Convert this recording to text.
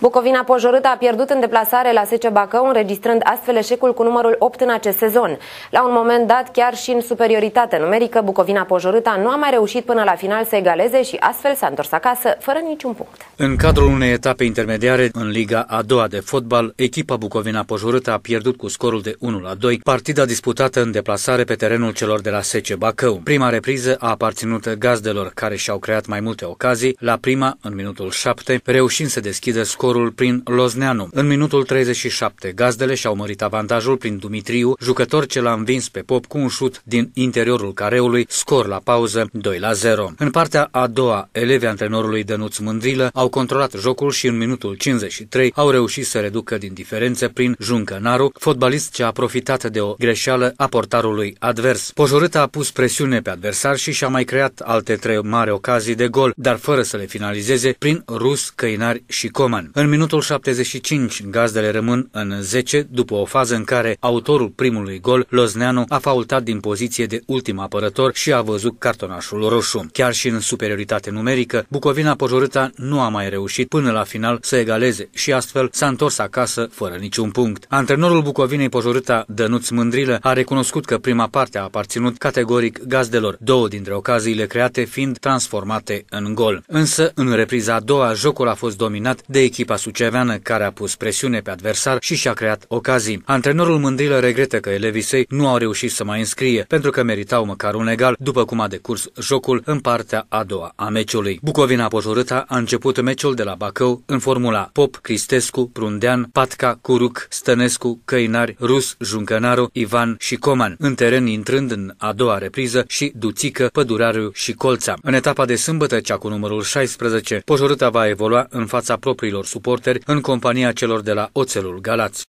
Bucovina Pojorâta a pierdut în deplasare la Sece Bacău, înregistrând astfel eșecul cu numărul 8 în acest sezon. La un moment dat, chiar și în superioritate numerică, Bucovina Pojorâta nu a mai reușit până la final să egaleze și astfel s-a întors acasă, fără niciun punct. În cadrul unei etape intermediare în Liga a doua de fotbal, echipa Bucovina Pojorâta a pierdut cu scorul de 1 la 2, partida disputată în deplasare pe terenul celor de la Sece Bacău. Prima repriză a aparținut gazdelor, care și-au creat mai multe ocazii, la prima, în minutul 7, reușind să deschidă scorul scorul prin Lozneanu. În minutul 37, gazdele și-au mărit avantajul prin Dumitriu, jucător ce l-a învins pe Pop cu un șut din interiorul careului, scor la pauză 2 la 0. În partea a doua, elevii antrenorului Dănuț Mândrilă au controlat jocul și în minutul 53 au reușit să reducă din diferență prin Naru, fotbalist ce a profitat de o greșeală a portarului advers. Pojorâta a pus presiune pe adversar și și-a mai creat alte trei mari ocazii de gol, dar fără să le finalizeze prin Rus, Căinari și Coman. În minutul 75, gazdele rămân în 10 după o fază în care autorul primului gol, Lozneanu, a faultat din poziție de ultim apărător și a văzut cartonașul roșu. Chiar și în superioritate numerică, Bucovina Pojorâta nu a mai reușit până la final să egaleze și astfel s-a întors acasă fără niciun punct. Antrenorul Bucovinei Pojorâta, Dănuț Mândrilă, a recunoscut că prima parte a aparținut categoric gazdelor, două dintre ocaziile create fiind transformate în gol. Însă, în repriza a doua, jocul a fost dominat de echipa echipa suceveană care a pus presiune pe adversar și și-a creat ocazii. Antrenorul Mândrilă regretă că elevii săi nu au reușit să mai înscrie, pentru că meritau măcar un egal, după cum a decurs jocul în partea a doua a meciului. Bucovina Pojorâta a început meciul de la Bacău în formula Pop, Cristescu, Prundean, Patca, Curuc, Stănescu, Căinari, Rus, Juncănaru, Ivan și Coman, în teren intrând în a doua repriză și Duțică, Pădurariu și Colța. În etapa de sâmbătă, cea cu numărul 16, Pojorâta va evolua în fața propriilor suporteri în compania celor de la Oțelul Galați.